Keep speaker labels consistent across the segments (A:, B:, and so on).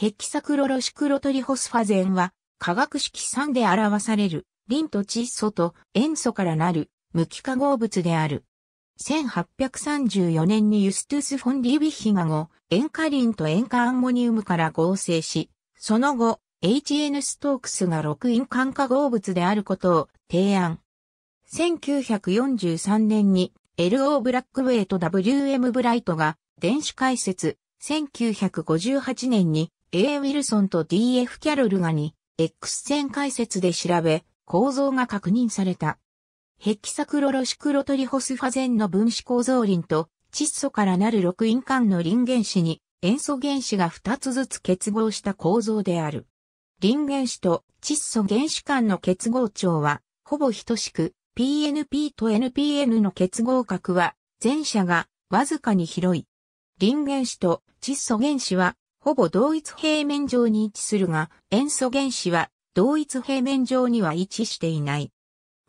A: ヘキサクロロシクロトリホスファゼンは、化学式3で表される、リンと窒素と塩素からなる、無機化合物である。1834年にユストゥス・フォン・リービッヒが後、塩化リンと塩化アンモニウムから合成し、その後、HN ストークスが6因環化合物であることを提案。1943年に LO ブラックウェイと WM ブライトが電子解説、1958年に A. ウィルソンと D.F. キャロルがに X 線解説で調べ、構造が確認された。ヘキサクロロシクロトリホスファゼンの分子構造林と窒素からなる6因間の林原子に塩素原子が2つずつ結合した構造である。林原子と窒素原子間の結合長は、ほぼ等しく、PNP と NPN の結合角は、前者がわずかに広い。林原子と窒素原子はほぼ同一平面上に位置するが、塩素原子は同一平面上には位置していない。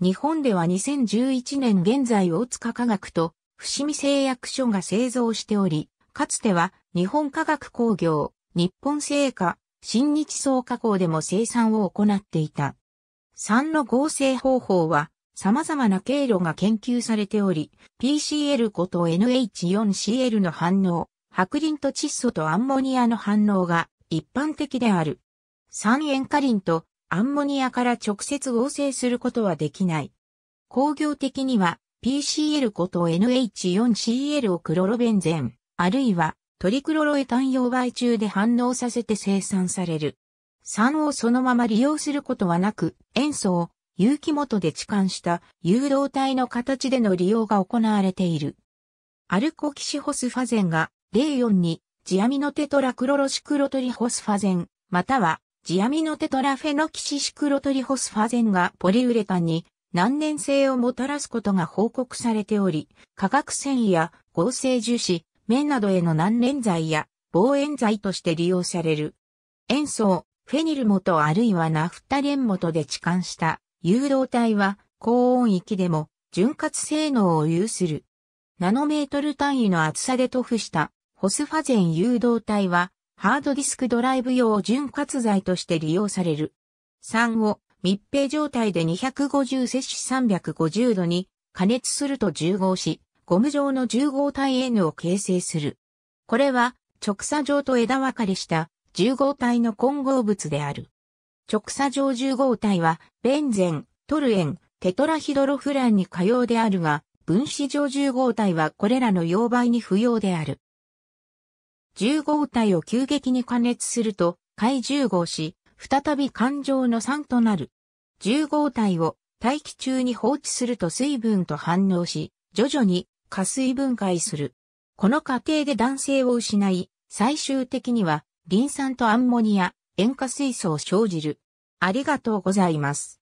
A: 日本では2011年現在大塚科学と伏見製薬所が製造しており、かつては日本科学工業、日本製菓、新日総加工でも生産を行っていた。3の合成方法は様々な経路が研究されており、p c l こと NH4Cl の反応、白リンと窒素とアンモニアの反応が一般的である。酸塩化リンとアンモニアから直接合成することはできない。工業的には p c l こと NH4Cl をクロロベンゼン、あるいはトリクロロエタン溶媒中で反応させて生産される。酸をそのまま利用することはなく、塩素を有機元で置換した誘導体の形での利用が行われている。アルコキシホスファゼンが04にジアミノテトラクロロシクロトリホスファゼン、またはジアミノテトラフェノキシシクロトリホスファゼンがポリウレタンに難燃性をもたらすことが報告されており、化学繊維や合成樹脂、綿などへの難燃剤や防炎剤として利用される。塩素、フェニル元あるいはナフタレン元で置換した誘導体は高温域でも潤滑性能を有する。ナノメートル単位の厚さで塗布したホスファゼン誘導体は、ハードディスクドライブ用潤滑剤として利用される。3を密閉状態で250摂取350度に加熱すると重合し、ゴム状の重合体 N を形成する。これは直鎖状と枝分かれした重合体の混合物である。直鎖状重合体はベンゼン、トルエン、テトラヒドロフランに可用であるが、分子状重合体はこれらの溶媒に不要である。10号体を急激に加熱すると、怪10号し、再び環状の3となる。10号体を大気中に放置すると水分と反応し、徐々に加水分解する。この過程で弾性を失い、最終的には、リン酸とアンモニア、塩化水素を生じる。ありがとうございます。